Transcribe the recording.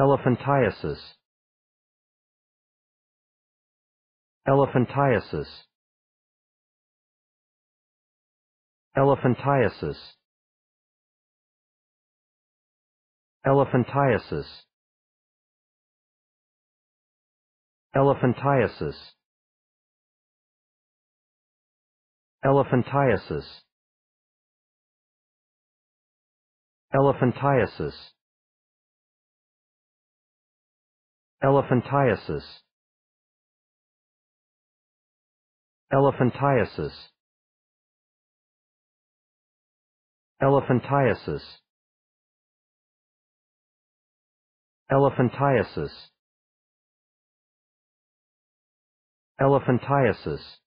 Elephantiasis. Elephantiasis. Elephantiasis. Elephantiasis. Elephantiasis. Elephantiasis. Elephantiasis. Elephantiasis. Elephantiasis. Elephantiasis. Elephantiasis. Elephantiasis.